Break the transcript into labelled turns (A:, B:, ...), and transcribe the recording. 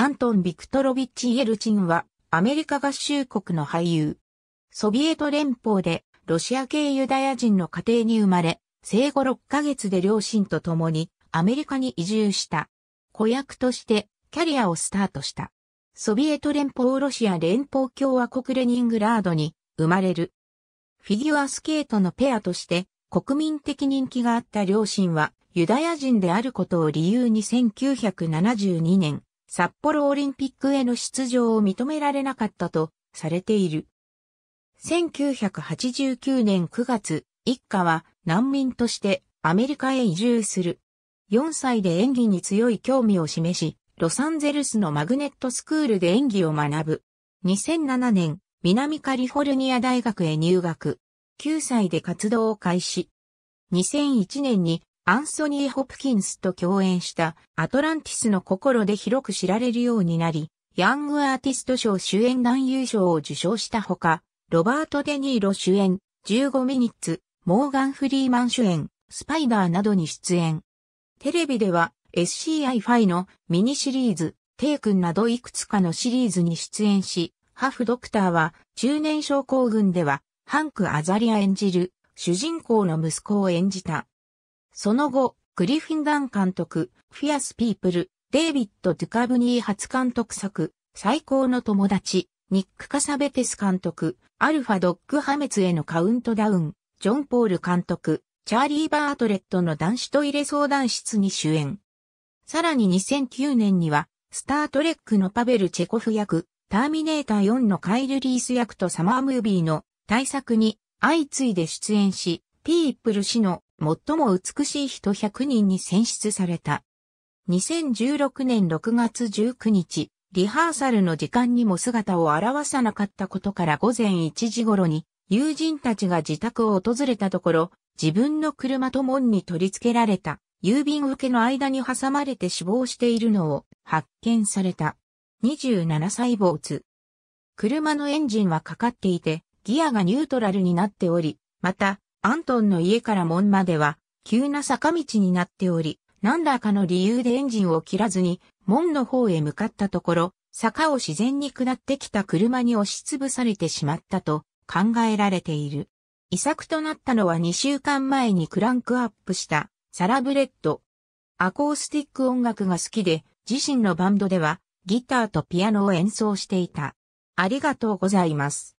A: アントン・ビクトロビッチ・イエルチンは、アメリカ合衆国の俳優。ソビエト連邦で、ロシア系ユダヤ人の家庭に生まれ、生後6ヶ月で両親と共に、アメリカに移住した。子役として、キャリアをスタートした。ソビエト連邦ロシア連邦共和国レニングラードに、生まれる。フィギュアスケートのペアとして、国民的人気があった両親は、ユダヤ人であることを理由に1972年、札幌オリンピックへの出場を認められなかったとされている。1989年9月、一家は難民としてアメリカへ移住する。4歳で演技に強い興味を示し、ロサンゼルスのマグネットスクールで演技を学ぶ。2007年、南カリフォルニア大学へ入学。9歳で活動を開始。2001年にアンソニー・ホプキンスと共演したアトランティスの心で広く知られるようになり、ヤングアーティスト賞主演男優賞を受賞したほか、ロバート・デ・ニーロ主演、15ミニッツ、モーガン・フリーマン主演、スパイダーなどに出演。テレビでは SCI ファイのミニシリーズ、テイ君などいくつかのシリーズに出演し、ハフドクターは中年症候群ではハンク・アザリア演じる主人公の息子を演じた。その後、グリフィンガン監督、フィアス・ピープル、デイビッド・ドゥカブニー初監督作、最高の友達、ニック・カサベテス監督、アルファ・ドッグ破滅へのカウントダウン、ジョン・ポール監督、チャーリー・バートレットの男子トイレ相談室に主演。さらに2009年には、スター・トレックのパベル・チェコフ役、ターミネーター4のカイル・リース役とサマームービーの大作に相次いで出演し、ピープル氏の最も美しい人100人に選出された。2016年6月19日、リハーサルの時間にも姿を現さなかったことから午前1時頃に、友人たちが自宅を訪れたところ、自分の車と門に取り付けられた、郵便受けの間に挟まれて死亡しているのを発見された。27歳没。車のエンジンはかかっていて、ギアがニュートラルになっており、また、アントンの家から門までは、急な坂道になっており、何らかの理由でエンジンを切らずに、門の方へ向かったところ、坂を自然に下ってきた車に押しつぶされてしまったと考えられている。遺作となったのは2週間前にクランクアップしたサラブレッド。アコースティック音楽が好きで自身のバンドではギターとピアノを演奏していた。ありがとうございます。